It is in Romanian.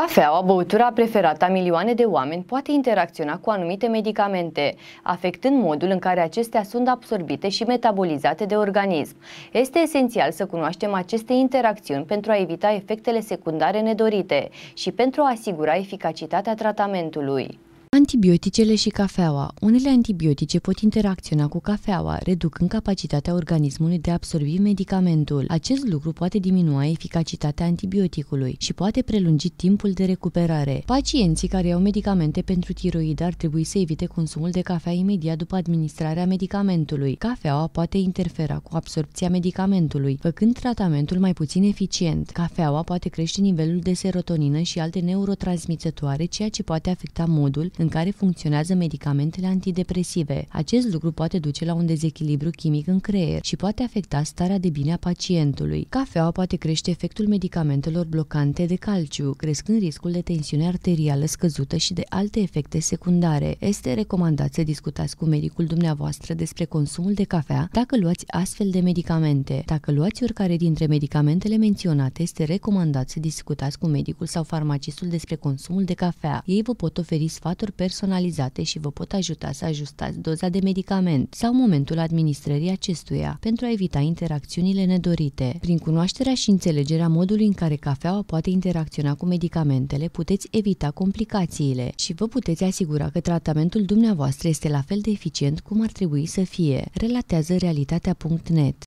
Cafeaua, băutura preferată a milioane de oameni, poate interacționa cu anumite medicamente, afectând modul în care acestea sunt absorbite și metabolizate de organism. Este esențial să cunoaștem aceste interacțiuni pentru a evita efectele secundare nedorite și pentru a asigura eficacitatea tratamentului. Antibioticele și cafeaua. Unele antibiotice pot interacționa cu cafeaua, reducând capacitatea organismului de a absorbi medicamentul. Acest lucru poate diminua eficacitatea antibioticului și poate prelungi timpul de recuperare. Pacienții care au medicamente pentru tiroidă ar trebui să evite consumul de cafea imediat după administrarea medicamentului. Cafeaua poate interfera cu absorpția medicamentului, făcând tratamentul mai puțin eficient. Cafeaua poate crește nivelul de serotonină și alte neurotransmițătoare, ceea ce poate afecta modul în care funcționează medicamentele antidepresive. Acest lucru poate duce la un dezechilibru chimic în creier și poate afecta starea de bine a pacientului. Cafeaua poate crește efectul medicamentelor blocante de calciu, crescând riscul de tensiune arterială scăzută și de alte efecte secundare. Este recomandat să discutați cu medicul dumneavoastră despre consumul de cafea dacă luați astfel de medicamente. Dacă luați oricare dintre medicamentele menționate, este recomandat să discutați cu medicul sau farmacistul despre consumul de cafea. Ei vă pot oferi sfaturi sfaturi personalizate și vă pot ajuta să ajustați doza de medicament sau momentul administrării acestuia pentru a evita interacțiunile nedorite. Prin cunoașterea și înțelegerea modului în care cafeaua poate interacționa cu medicamentele, puteți evita complicațiile și vă puteți asigura că tratamentul dumneavoastră este la fel de eficient cum ar trebui să fie, relatează realitatea.net.